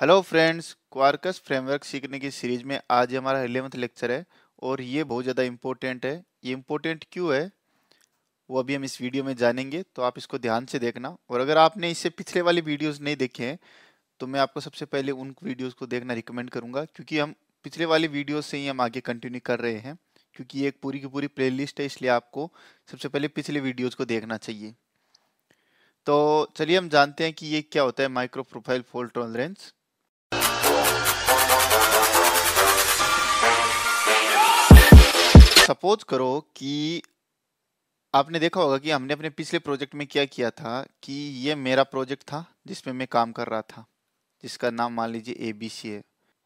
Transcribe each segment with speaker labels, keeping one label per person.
Speaker 1: Hello friends क्वार्कस framework सीखने की series में आज हमारा एलेवंथ लेक्चर है और ये बहुत ज़्यादा इम्पोर्टेंट है ये इम्पोर्टेंट क्यों है वो अभी हम इस वीडियो में जानेंगे तो आप इसको ध्यान से देखना और अगर आपने इससे पिछले वाली वीडियोस नहीं देखे हैं तो मैं आपको सबसे पहले उन वीडियोज़ को देखना रिकमेंड करूँगा क्योंकि हम पिछले वाली वीडियोज़ से ही हम आगे कंटिन्यू कर रहे हैं क्योंकि ये एक पूरी की पूरी प्ले है इसलिए आपको सबसे पहले पिछले वीडियोज़ को देखना चाहिए तो चलिए हम जानते हैं कि ये क्या होता है micro profile fault tolerance suppose करो कि आपने देखा होगा कि हमने अपने पिछले प्रोजेक्ट में क्या किया था कि ये मेरा प्रोजेक्ट था जिसमें मैं काम कर रहा था जिसका नाम मान लीजिए ए बी सी है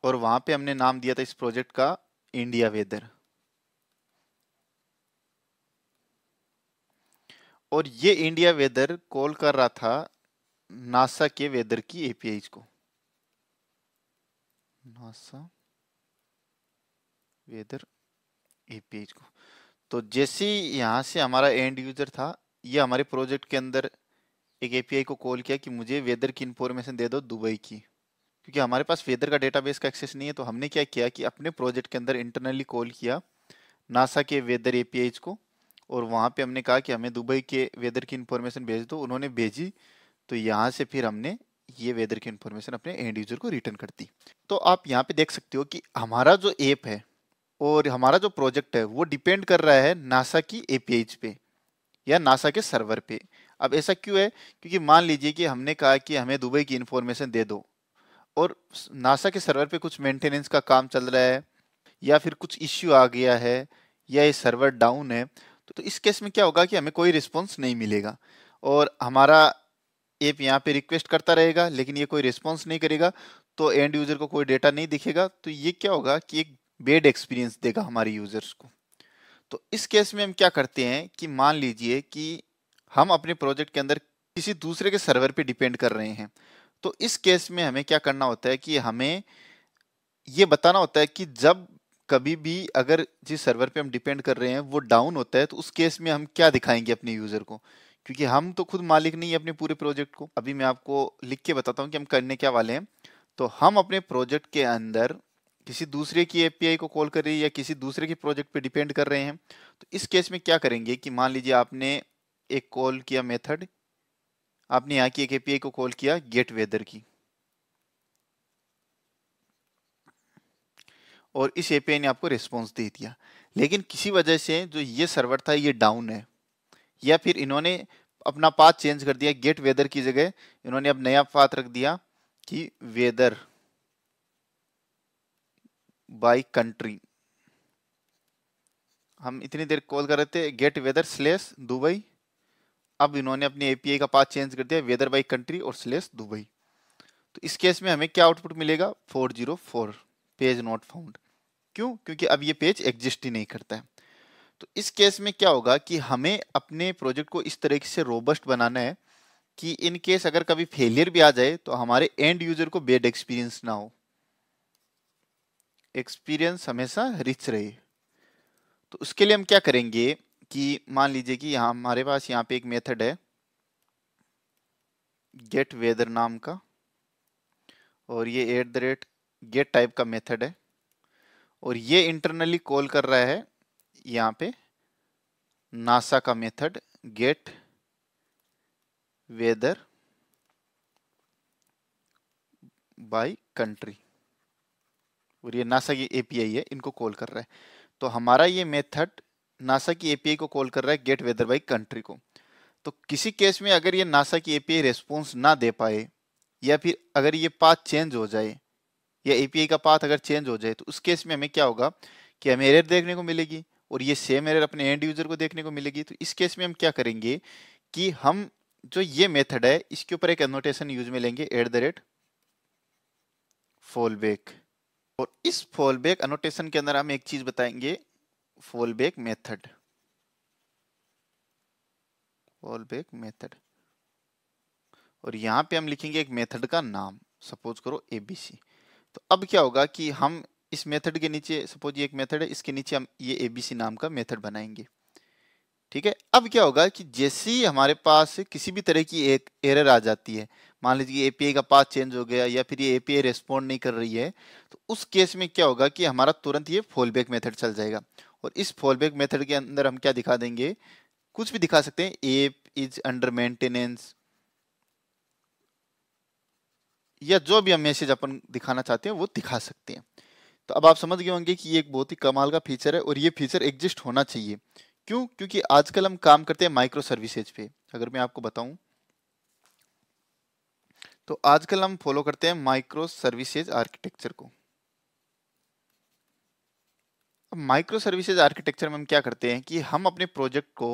Speaker 1: और वहां पे हमने नाम दिया था इस प्रोजेक्ट का इंडिया वेदर और ये इंडिया वेदर कॉल कर रहा था नासा के वेदर की एपीआई को नासा वेदर एपीआई को तो जैसे यहाँ से हमारा एंड यूजर था ये हमारे प्रोजेक्ट के अंदर एक एपीआई को कॉल किया कि मुझे वेदर की इन्फॉर्मेशन दे दो दुबई की क्योंकि हमारे पास वेदर का डेटाबेस का एक्सेस नहीं है तो हमने क्या किया कि अपने प्रोजेक्ट के अंदर इंटरनली कॉल किया नासा के वेदर ए को और वहाँ पे हमने कहा कि हमें दुबई के वेदर की इन्फॉर्मेशन भेज दो उन्होंने भेजी तो यहाँ से फिर हमने ये वेदर की इन्फॉर्मेशन अपने एंड यूजर को रिटर्न कर दी तो आप यहाँ पे देख सकते हो कि हमारा जो ऐप है और हमारा जो प्रोजेक्ट है वो डिपेंड कर रहा है नासा की ए पे या नासा के सर्वर पे अब ऐसा क्यों है क्योंकि मान लीजिए कि हमने कहा कि हमें दुबई की इन्फॉर्मेशन दे दो और नासा के सर्वर पे कुछ मेंटेनेंस का काम चल रहा है या फिर कुछ इश्यू आ गया है या ये सर्वर डाउन है तो इस केस में क्या होगा कि हमें कोई रिस्पॉन्स नहीं मिलेगा और हमारा ऐप यहाँ पे रिक्वेस्ट करता रहेगा लेकिन ये कोई रिस्पॉन्स नहीं करेगा तो एंड यूजर को कोई डेटा नहीं दिखेगा तो ये क्या होगा कि एक बेड एक्सपीरियंस देगा हमारे यूज़र्स को तो इस केस में हम क्या करते हैं कि मान लीजिए कि हम अपने प्रोजेक्ट के अंदर किसी दूसरे के सर्वर पे डिपेंड कर रहे हैं तो इस केस में हमें क्या करना होता है कि हमें ये बताना होता है कि जब कभी भी अगर जिस सर्वर पे हम डिपेंड कर रहे हैं वो डाउन होता है तो उस केस में हम क्या दिखाएंगे अपने यूज़र को क्योंकि हम तो खुद मालिक नहीं है अपने पूरे प्रोजेक्ट को अभी मैं आपको लिख के बताता हूँ कि हम करने क्या वाले हैं तो हम अपने प्रोजेक्ट के अंदर किसी दूसरे की एपीआई को कॉल कर रही है या किसी दूसरे के प्रोजेक्ट पे डिपेंड कर रहे हैं तो इस केस में क्या करेंगे कि मान लीजिए आपने एक कॉल किया मेथड आपने यहाँ की एक एपीआई को कॉल किया गेट वेदर की और इस एपीआई ने आपको रिस्पॉन्स दे दिया लेकिन किसी वजह से जो ये सर्वर था ये डाउन है या फिर इन्होंने अपना पाथ चेंज कर दिया गेट वेदर की जगह इन्होंने अब नया पाथ रख दिया कि वेदर बाय कंट्री हम इतनी देर कॉल कर रहे थे गेट वेदर स्लेस दुबई अब इन्होंने अपने एपीआई का पाथ चेंज कर दिया वेदर बाई कंट्री और स्लेस दुबई तो इस केस में हमें क्या आउटपुट मिलेगा 404 पेज नॉट फाउंड क्यों क्योंकि अब ये पेज एग्जिस्ट ही नहीं करता है तो इस केस में क्या होगा कि हमें अपने प्रोजेक्ट को इस तरीके से रोबस्ट बनाना है कि इन केस अगर कभी फेलियर भी आ जाए तो हमारे एंड यूजर को बेड एक्सपीरियंस ना हो एक्सपीरियंस हमेशा रिच रहे तो उसके लिए हम क्या करेंगे कि मान लीजिए कि यहाँ हमारे पास यहाँ पे एक मेथड है गेट वेदर नाम का और ये at the rate get type का मेथड है और ये इंटरनली कॉल कर रहा है यहाँ पे नासा का method get weather by country और ये नासा की एपीआई है इनको कॉल कर रहा है तो हमारा ये मेथड नासा की एपीआई को कॉल कर रहा है गेट वेदर बाई कंट्री को तो किसी केस में अगर ये नासा की एपीआई रेस्पॉन्स ना दे पाए या फिर अगर ये पाथ चेंज हो जाए या एपीआई का पाथ अगर चेंज हो जाए तो उस केस में हमें क्या होगा कि हमें एरर देखने को मिलेगी और ये सेम एरर अपने एंड यूजर को देखने को मिलेगी तो इस केस में हम क्या करेंगे कि हम जो ये मेथड है इसके ऊपर एक एनोटेशन यूज में लेंगे at the rate fallback और इस फॉलबैक अनोटेशन के अंदर हम एक चीज बताएंगे फॉलबैक मेथड फॉलबैक मेथड और यहां पे हम लिखेंगे एक मेथड का नाम सपोज करो एबीसी तो अब क्या होगा कि हम इस मेथड के नीचे सपोज ये एक मेथड है इसके नीचे हम ये एबीसी नाम का मेथड बनाएंगे ठीक है अब क्या होगा कि जैसे ही हमारे पास किसी भी तरह की एक एरर आ जाती है मान लीजिए एपीआई का पास चेंज हो गया या फिर ये एपीआई रेस्पॉन्ड नहीं कर रही है तो उस केस में क्या होगा कि हमारा तुरंत ये फॉलबैक मेथड चल जाएगा और इस फॉलबैक मेथड के अंदर हम क्या दिखा देंगे कुछ भी दिखा सकते हैं एप इज अंडर मेंटेनेंस या जो भी हम मैसेज अपन दिखाना चाहते हैं वो दिखा सकते हैं तो अब आप समझ गए होंगे कि ये एक बहुत ही कमाल का फीचर है और ये फीचर एग्जिस्ट होना चाहिए क्यों क्योंकि आजकल हम काम करते हैं माइक्रो सर्विसेज पे अगर मैं आपको बताऊं तो आजकल हम फॉलो करते हैं माइक्रो सर्विसेज आर्किटेक्चर को अब माइक्रो सर्विसेज आर्किटेक्चर में हम क्या करते हैं कि हम अपने प्रोजेक्ट को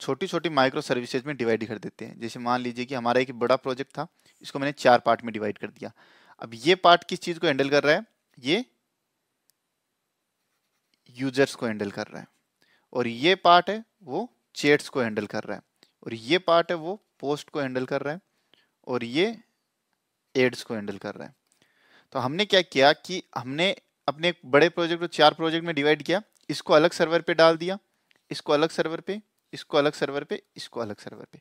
Speaker 1: छोटी छोटी माइक्रो सर्विसेज में डिवाइड कर देते हैं जैसे मान लीजिए कि हमारा एक बड़ा प्रोजेक्ट था इसको मैंने चार पार्ट में डिवाइड कर दिया अब ये पार्ट किस चीज़ को हैंडल कर रहा है ये यूजर्स को हैंडल कर रहा है और ये पार्ट है वो चेट्स को हैंडल कर रहा है और ये पार्ट है वो पोस्ट को हैंडल कर रहा है और ये एड्स को हैंडल कर रहे हैं तो हमने क्या किया कि हमने अपने बड़े प्रोजेक्ट को चार प्रोजेक्ट में डिवाइड किया इसको अलग सर्वर पे डाल दिया इसको अलग सर्वर पे इसको अलग सर्वर पे इसको अलग सर्वर पे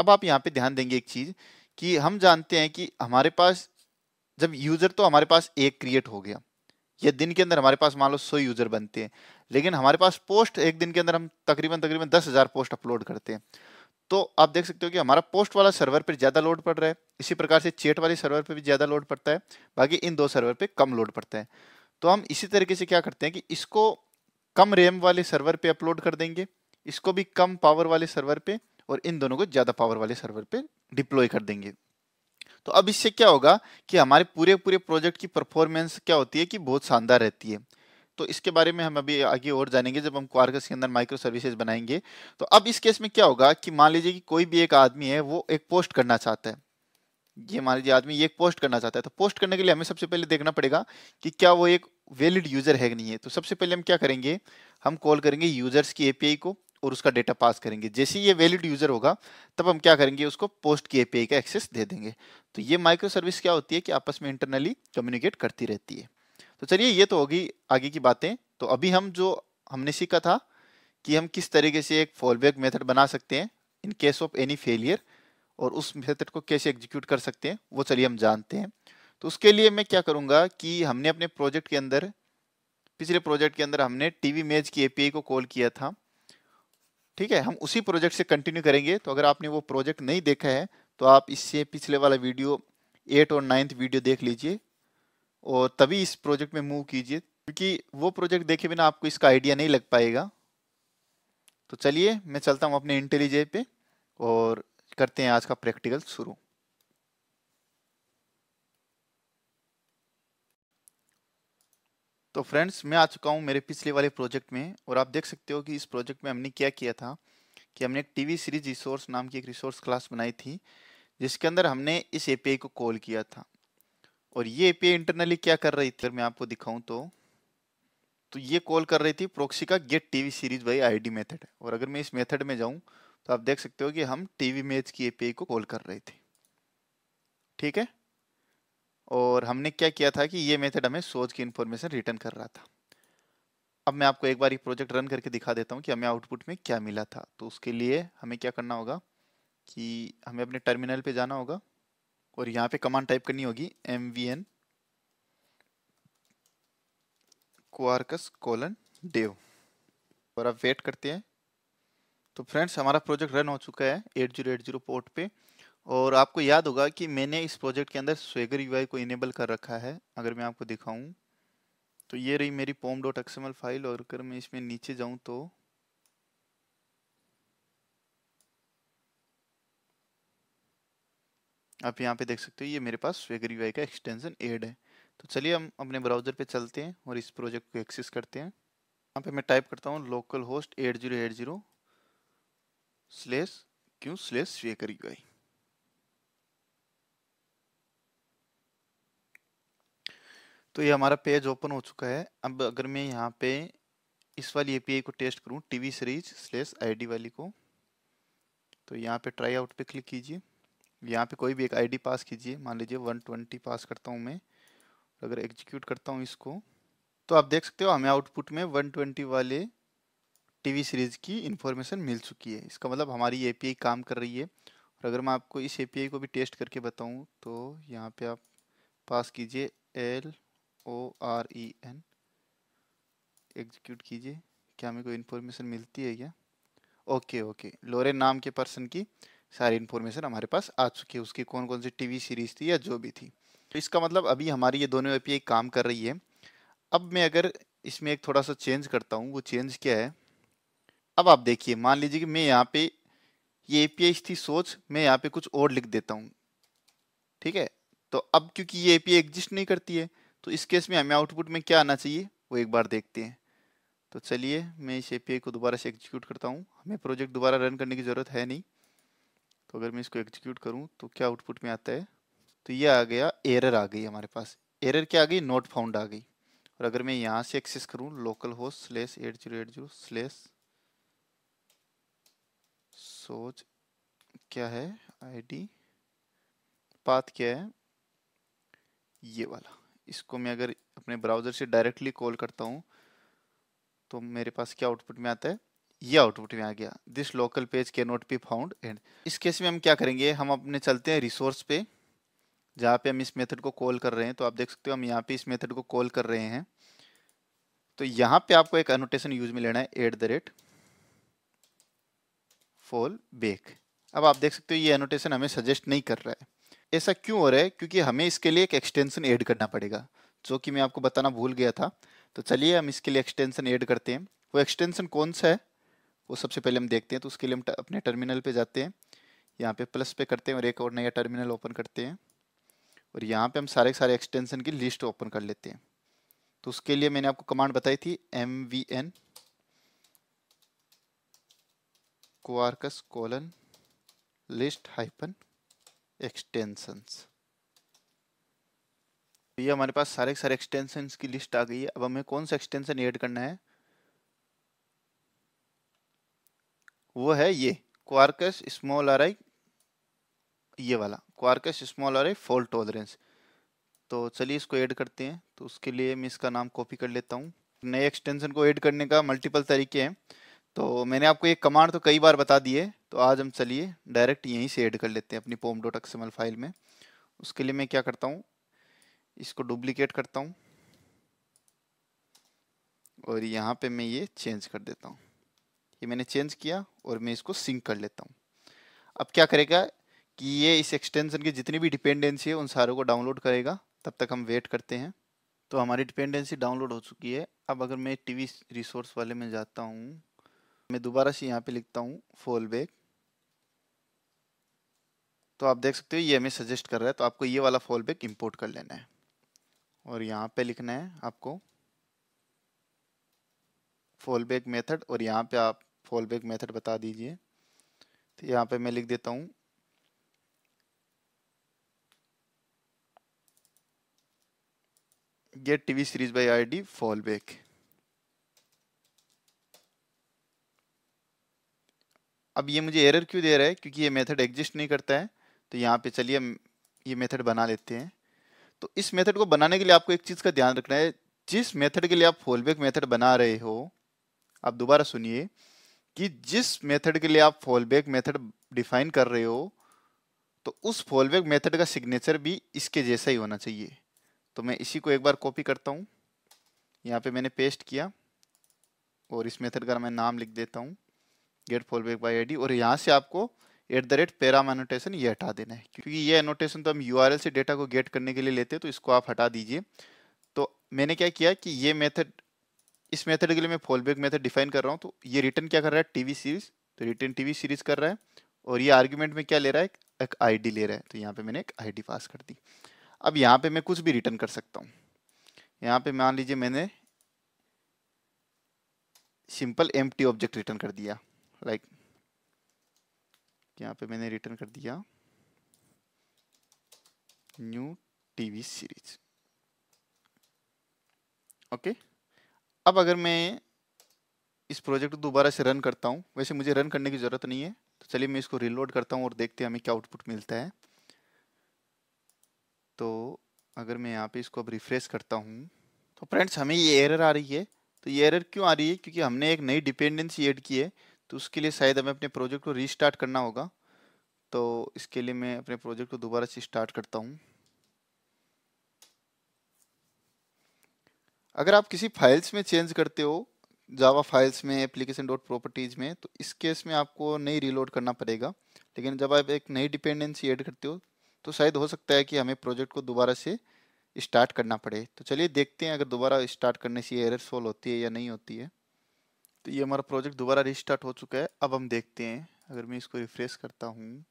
Speaker 1: अब आप यहाँ पे ध्यान देंगे एक चीज़ कि हम जानते हैं कि हमारे पास जब यूज़र तो हमारे पास एक क्रिएट हो गया या दिन के अंदर हमारे पास मान लो सौ यूज़र बनते हैं लेकिन हमारे पास पोस्ट एक दिन के अंदर हम तकरीबन तकरीबन दस हज़ार पोस्ट अपलोड करते हैं तो आप देख सकते हो कि हमारा पोस्ट वाला सर्वर पर ज़्यादा लोड पड़ रहा है इसी प्रकार से चेट वाले सर्वर पर भी ज़्यादा लोड पड़ता है बाकी इन दो सर्वर पर कम लोड पड़ता है तो हम इसी तरीके से क्या करते हैं कि इसको कम रैम वाले सर्वर पर अपलोड कर देंगे इसको भी कम पावर वाले सर्वर पे और इन दोनों को ज़्यादा पावर वाले सर्वर पे डिप्लॉय कर देंगे तो अब इससे क्या होगा कि हमारे पूरे पूरे प्रोजेक्ट की परफॉर्मेंस क्या होती है कि बहुत शानदार रहती है तो इसके बारे में हम अभी आगे और जानेंगे जब हम क्वार्कस के अंदर माइक्रो सर्विसेज बनाएंगे तो अब इस केस में क्या होगा कि मान लीजिए कि कोई भी एक आदमी है वो एक पोस्ट करना चाहता है ये मान लीजिए आदमी ये पोस्ट करना चाहता है तो पोस्ट करने के लिए हमें सबसे पहले देखना पड़ेगा कि क्या वो एक वैलिड यूजर है कि नहीं है तो सबसे पहले हम क्या करेंगे हम कॉल करेंगे यूजर्स की एपीआई को और उसका डेटा पास करेंगे जैसे ये वैलिड यूजर होगा तब हम क्या करेंगे उसको पोस्ट की एपीआई का एक्सेस दे देंगे तो ये माइक्रो सर्विस क्या होती है कि आपस में इंटरनली कम्युनिकेट करती रहती है तो चलिए ये तो होगी आगे की बातें तो अभी हम जो हमने सीखा था कि हम किस तरीके से एक फॉलबैक मेथड बना सकते हैं in case of any failure और उस मेथड को कैसे एग्जीक्यूट कर सकते हैं वो चलिए हम जानते हैं तो उसके लिए मैं क्या करूँगा कि हमने अपने प्रोजेक्ट के अंदर पिछले प्रोजेक्ट के अंदर हमने वी मेज की आई को कॉल किया था ठीक है हम उसी प्रोजेक्ट से कंटिन्यू करेंगे तो अगर आपने वो प्रोजेक्ट नहीं देखा है तो आप इससे पिछले वाला वीडियो एट और नाइन्थ वीडियो देख लीजिए और तभी इस प्रोजेक्ट में मूव कीजिए क्योंकि वो प्रोजेक्ट देखे बिना आपको इसका आइडिया नहीं लग पाएगा तो चलिए मैं चलता हूँ अपने इंटेलिजे पे और करते हैं आज का प्रैक्टिकल शुरू तो फ्रेंड्स मैं आ चुका हूँ मेरे पिछले वाले प्रोजेक्ट में और आप देख सकते हो कि इस प्रोजेक्ट में हमने क्या किया था कि हमने एक टीवी सीरीज रिसोर्स नाम की एक रिसोर्स क्लास बनाई थी जिसके अंदर हमने इस एपीआई को कॉल किया था और ये एपीआई इंटरनली क्या कर रही थी मैं आपको दिखाऊं तो तो ये कॉल कर रही थी प्रोक्सी का get TV series by ID method और अगर मैं इस मेथड में जाऊं तो आप देख सकते हो कि हम टीवी मैच की एपीआई को कॉल कर रहे थे ठीक है और हमने क्या किया था कि ये मेथड हमें सोच की इन्फॉर्मेशन रिटर्न कर रहा था अब मैं आपको एक बार ये प्रोजेक्ट रन करके दिखा देता हूँ कि हमें आउटपुट में क्या मिला था तो उसके लिए हमें क्या करना होगा कि हमें अपने टर्मिनल पे जाना होगा और यहाँ पे कमांड टाइप करनी होगी M V N Quarkus colon dev और आप वेट करते हैं तो फ्रेंड्स हमारा प्रोजेक्ट रन हो चुका है eight zero eight zero port पे और आपको याद होगा कि मैंने इस प्रोजेक्ट के अंदर स्वेगर यूआई को इनेबल कर रखा है अगर मैं आपको दिखाऊं तो ये रही मेरी पोम डॉट एक्सएमएल फाइल और अगर मैं इसमें नीचे जाऊं तो आप यहाँ पे देख सकते हो ये मेरे पास वेगर यू का एक्सटेंशन एड है तो चलिए हम अपने ब्राउजर पे चलते हैं और इस प्रोजेक्ट को एक्सेस करते हैं यहाँ पे मैं टाइप करता हूँ local host eight zero eight zero slash Q slash swagger UI तो ये हमारा पेज ओपन हो चुका है अब अगर मैं यहाँ पे इस वाली एपीआई को टेस्ट करूँ टीवी सीरीज स्लेस आईडी वाली को तो यहाँ पे ट्राई आउट पे क्लिक कीजिए यहाँ पे कोई भी एक आईडी पास कीजिए मान लीजिए 120 पास करता हूँ मैं अगर एग्जीक्यूट करता हूँ इसको तो आप देख सकते हो हमें आउटपुट में 120 वाले टीवी सीरीज़ की इन्फॉर्मेशन मिल चुकी है इसका मतलब हमारी आई काम कर रही है और अगर मैं आपको इस आई को भी टेस्ट करके बताऊँ तो यहाँ पर आप पास कीजिए L O R E N execute कीजिए क्या हमें कोई इन्फॉर्मेशन मिलती है क्या ओके ओके लोरे नाम के पर्सन की सारी इन्फॉर्मेशन हमारे पास आ चुकी है उसकी कौन कौन सी टीवी सीरीज थी या जो भी थी तो इसका मतलब अभी हमारी ये दोनों ए काम कर रही है अब मैं अगर इसमें एक थोड़ा सा चेंज करता हूँ वो चेंज क्या है अब आप देखिए मान लीजिए कि मैं यहाँ पे ये ए थी सोच मैं यहाँ पे कुछ और लिख देता हूँ ठीक है तो अब क्योंकि ये ए एग्जिस्ट नहीं करती है तो इस केस में हमें आउटपुट में क्या आना चाहिए वो एक बार देखते हैं तो चलिए मैं इस ए को दोबारा से एग्जीक्यूट करता हूँ हमें प्रोजेक्ट दोबारा रन करने की ज़रूरत है नहीं तो अगर मैं इसको एग्जीक्यूट करूँ तो क्या आउटपुट में आता है तो ये आ गया एरर आ गई हमारे पास एरर क्या आ गई नोट फाउंड आ गई और अगर मैं यहाँ से एक्सेस करूँ local host slash eight zero eight zero slash सोच क्या है आईडी पाथ क्या है ये वाला इसको मैं अगर अपने ब्राउज़र से डायरेक्टली कॉल करता हूँ तो मेरे पास क्या आउटपुट में आता है ये आउटपुट में आ गया दिस लोकल पेज के नॉट बी फाउंड एंड इस केस में हम क्या करेंगे हम अपने चलते हैं रिसोर्स पे जहाँ पे हम इस मेथड को कॉल कर रहे हैं तो आप देख सकते हो हम यहाँ पे इस मेथड को कॉल कर रहे हैं तो यहाँ पे आपको एक अनोटेशन यूज में लेना है at the rate fall back अब आप देख सकते हो ये अनोटेशन हमें सजेस्ट नहीं कर रहा है ऐसा क्यों हो रहा है क्योंकि हमें इसके लिए एक एक्सटेंशन ऐड करना पड़ेगा जो कि मैं आपको बताना भूल गया था तो चलिए हम इसके लिए एक्सटेंशन ऐड करते हैं वो एक्सटेंशन कौन सा है वो सबसे पहले हम देखते हैं तो उसके लिए हम अपने टर्मिनल पे जाते हैं यहाँ पे प्लस पे करते हैं और एक और नया टर्मिनल ओपन करते हैं और यहाँ पे हम सारे सारे एक्सटेंशन की लिस्ट ओपन कर लेते हैं तो उसके लिए मैंने आपको कमांड बताई थी M V N Quarkus colon list hyphen extension ये हमारे पास सारे सारे एक्सटेंशन की लिस्ट आ गई है अब हमें कौन सा एक्सटेंशन ऐड करना है वो है ये क्वार्कस स्मॉल आर आई ये वाला Quarkus small R I fault tolerance तो चलिए इसको ऐड करते हैं तो उसके लिए मैं इसका नाम कॉपी कर लेता हूँ नए एक्सटेंशन को ऐड करने का मल्टीपल तरीके हैं तो मैंने आपको ये कमांड तो कई बार बता दी है तो आज हम चलिए डायरेक्ट यहीं से ऐड कर लेते हैं अपनी पोम डॉट एक्सएमएल फाइल में उसके लिए मैं क्या करता हूँ इसको डुप्लीकेट करता हूँ और यहाँ पे मैं ये चेंज कर देता हूँ ये मैंने चेंज किया और मैं इसको सिंक कर लेता हूँ अब क्या करेगा कि ये इस एक्सटेंशन की जितनी भी डिपेंडेंसी है उन सारों को डाउनलोड करेगा तब तक हम वेट करते हैं तो हमारी डिपेंडेंसी डाउनलोड हो चुकी है अब अगर मैं टीवी रिसोर्स वाले में जाता हूँ मैं दोबारा से यहाँ पे लिखता हूँ फॉल बैक तो आप देख सकते हो ये हमें सजेस्ट कर रहा है तो आपको ये वाला फॉल बैक इम्पोर्ट कर लेना है और यहाँ पे लिखना है आपको फॉल बैक मेथड और यहाँ पे आप फॉल बैक मेथड बता दीजिए तो यहाँ पे मैं लिख देता हूँ get TV series by ID fall back अब ये मुझे एरर क्यों दे रहा है क्योंकि ये मेथड एग्जिस्ट नहीं करता है तो यहाँ पे चलिए ये मेथड बना लेते हैं तो इस मेथड को बनाने के लिए आपको एक चीज़ का ध्यान रखना है जिस मेथड के लिए आप फॉलबैक मेथड बना रहे हो आप दोबारा सुनिए कि जिस मेथड के लिए आप फॉलबैक मेथड डिफाइन कर रहे हो तो उस फॉलबैक मेथड का सिग्नेचर भी इसके जैसा ही होना चाहिए तो मैं इसी को एक बार कॉपी करता हूँ यहाँ पे मैंने पेस्ट किया और इस मेथड का मैं नाम लिख देता हूँ गेट फॉलबैक बाई आई और यहाँ से आपको at the rate param annotation ये हटा देना है क्योंकि ये एनोटेशन तो हम यू से डेटा को गेट करने के लिए लेते हैं तो इसको आप हटा दीजिए तो मैंने क्या किया कि ये मेथड इस मेथड के लिए मैं फॉलबैक मेथड डिफाइन कर रहा हूँ तो ये रिटर्न क्या कर रहा है टीवी सीरीज तो रिटर्न टीवी सीरीज कर रहा है और ये आर्ग्यूमेंट में क्या ले रहा है एक आईडी ले रहा है तो यहाँ पे मैंने एक आईडी पास कर दी अब यहाँ पे मैं कुछ भी रिटर्न कर सकता हूँ यहाँ पे मान लीजिए मैंने सिंपल एम ऑब्जेक्ट रिटर्न कर दिया लाइक यहाँ पे मैंने रिटर्न कर दिया new TV series okay okay? अब अगर मैं इस प्रोजेक्ट को दोबारा से रन करता हूँ वैसे मुझे रन करने की ज़रूरत नहीं है तो चलिए मैं इसको रिलोड करता हूँ और देखते हैं हमें क्या आउटपुट मिलता है तो अगर मैं यहाँ पे इसको अब रिफ्रेश करता हूँ तो फ्रेंड्स हमें ये एरर आ रही है तो ये एरर क्यों आ रही है क्योंकि हमने एक नई डिपेंडेंसी एड की है तो उसके लिए शायद हमें अपने प्रोजेक्ट को रीस्टार्ट करना होगा तो इसके लिए मैं अपने प्रोजेक्ट को दोबारा से स्टार्ट करता हूँ अगर आप किसी फाइल्स में चेंज करते हो जावा फाइल्स में एप्लीकेशन डॉट प्रॉपर्टीज़ में तो इस केस में आपको नहीं रीलोड करना पड़ेगा लेकिन जब आप एक नई डिपेंडेंसी ऐड करते हो तो शायद हो सकता है कि हमें प्रोजेक्ट को दोबारा से स्टार्ट करना पड़े तो चलिए देखते हैं अगर दोबारा स्टार्ट करने से एरर सोल्व होती है या नहीं होती है तो ये हमारा प्रोजेक्ट दोबारा रिस्टार्ट हो चुका है अब हम देखते हैं अगर मैं इसको रिफ्रेश करता हूँ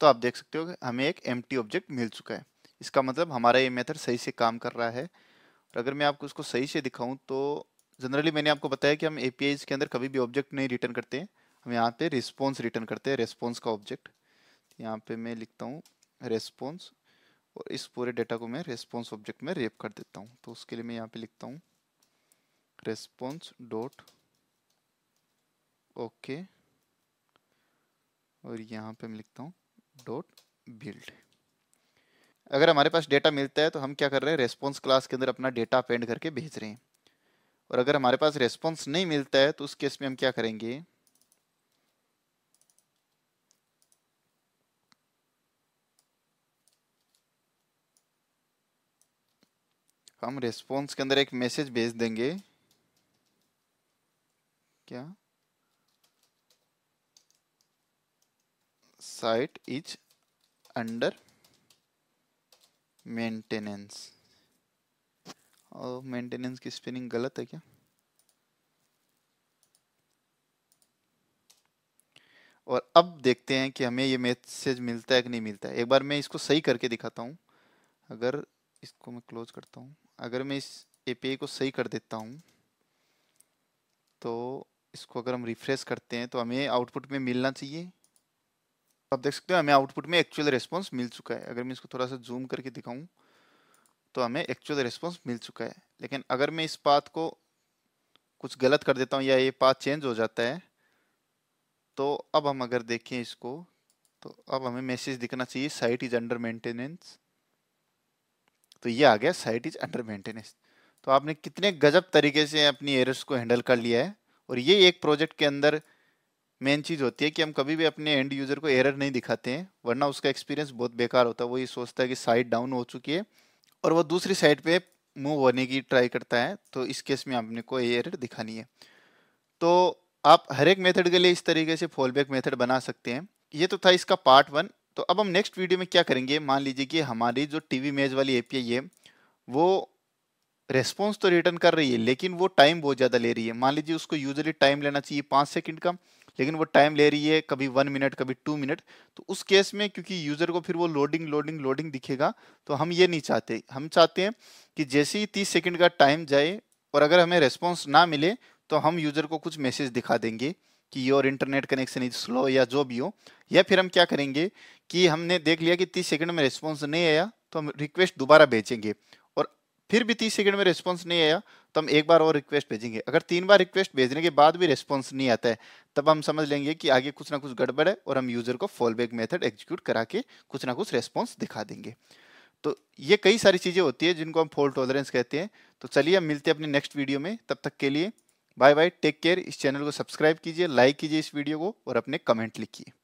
Speaker 1: तो आप देख सकते हो हमें एक एम ऑब्जेक्ट मिल चुका है इसका मतलब हमारा ये मेथड सही से काम कर रहा है और अगर मैं आपको इसको सही से दिखाऊं तो जनरली मैंने आपको बताया कि हम ए के अंदर कभी भी ऑब्जेक्ट नहीं रिटर्न करते हैं हम यहाँ पे रिस्पॉन्स रिटर्न करते हैं रेस्पॉन्स का ऑब्जेक्ट यहाँ पे मैं लिखता हूँ रेस्पॉन्स और इस पूरे डेटा को मैं रेस्पॉन्स ऑब्जेक्ट में रेप कर देता हूँ तो उसके लिए मैं यहाँ पे लिखता हूँ रेस्पॉन्स डॉट ओके और यहाँ पे मैं लिखता हूँ डॉट बिल्ड अगर हमारे पास डेटा मिलता है तो हम क्या कर रहे हैं रेस्पॉन्स क्लास के अंदर अपना डेटा अपेंड करके भेज रहे हैं और अगर हमारे पास रेस्पॉन्स नहीं मिलता है तो उस केस में हम क्या करेंगे हम रेस्पॉन्स के अंदर एक मैसेज भेज देंगे क्या साइट इज अंडर मेंटेनेंस और मेंटेनेंस की स्पेलिंग गलत है क्या और अब देखते हैं कि हमें ये मैसेज मिलता है कि नहीं मिलता है एक बार मैं इसको सही करके दिखाता हूँ अगर इसको मैं क्लोज करता हूँ अगर मैं इस ए को सही कर देता हूँ तो इसको अगर हम रिफ्रेश करते हैं तो हमें आउटपुट में मिलना चाहिए आप देख सकते हो हमें आउटपुट में एक्चुअल रिस्पॉन्स मिल चुका है अगर मैं इसको थोड़ा सा जूम करके दिखाऊँ तो हमें एक्चुअल रिस्पॉन्स मिल चुका है लेकिन अगर मैं इस बात को कुछ गलत कर देता हूँ या ये पाथ चेंज हो जाता है तो अब हम अगर देखें इसको तो अब हमें मैसेज दिखना चाहिए साइट इज अंडर मेंटेनेंस तो ये आ गया साइट इज अंडर मेंटेनेंस तो आपने कितने गजब तरीके से अपनी एरर्स को हैंडल कर लिया है और ये एक प्रोजेक्ट के अंदर मेन चीज़ होती है कि हम कभी भी अपने एंड यूज़र को एरर नहीं दिखाते हैं वरना उसका एक्सपीरियंस बहुत बेकार होता है वो ये सोचता है कि साइट डाउन हो चुकी है और वो दूसरी साइड पे मूव होने की ट्राई करता है तो इस केस में आपने को एरर दिखानी है तो आप हर एक मेथड के लिए इस तरीके से फॉल बैक मेथड बना सकते हैं ये तो था इसका पार्ट वन तो अब हम नेक्स्ट वीडियो में क्या करेंगे मान लीजिए कि हमारी जो टी वी मेज वाली ए पी आई है वो रेस्पॉन्स तो रिटर्न कर रही है लेकिन वो टाइम बहुत ज़्यादा ले रही है मान लीजिए उसको यूजली टाइम लेना चाहिए पाँच सेकेंड का लेकिन वो टाइम ले रही है कभी वन मिनट कभी टू मिनट तो उस केस में क्योंकि यूजर को फिर वो लोडिंग लोडिंग लोडिंग दिखेगा तो हम ये नहीं चाहते हम चाहते हैं कि जैसे ही तीस सेकेंड का टाइम जाए और अगर हमें रेस्पॉन्स ना मिले तो हम यूजर को कुछ मैसेज दिखा देंगे कि your internet connection is slow या जो भी हो या फिर हम क्या करेंगे कि हमने देख लिया कि तीस सेकंड में रिस्पॉन्स नहीं आया तो हम रिक्वेस्ट दोबारा भेजेंगे फिर भी तीस सेकंड में रिस्पॉन्स नहीं आया तो हम एक बार और रिक्वेस्ट भेजेंगे अगर तीन बार रिक्वेस्ट भेजने के बाद भी रिस्पॉन्स नहीं आता है तब हम समझ लेंगे कि आगे कुछ ना कुछ गड़बड़ है और हम यूज़र को फॉल बैक मेथड एग्जीक्यूट करा के कुछ ना कुछ रिस्पॉन्स दिखा देंगे तो ये कई सारी चीज़ें होती है जिनको हम फॉल टॉलरेंस कहते हैं तो चलिए हम मिलते हैं अपने नेक्स्ट वीडियो में तब तक के लिए बाय बाय टेक केयर इस चैनल को सब्सक्राइब कीजिए लाइक कीजिए इस वीडियो को और अपने कमेंट लिखिए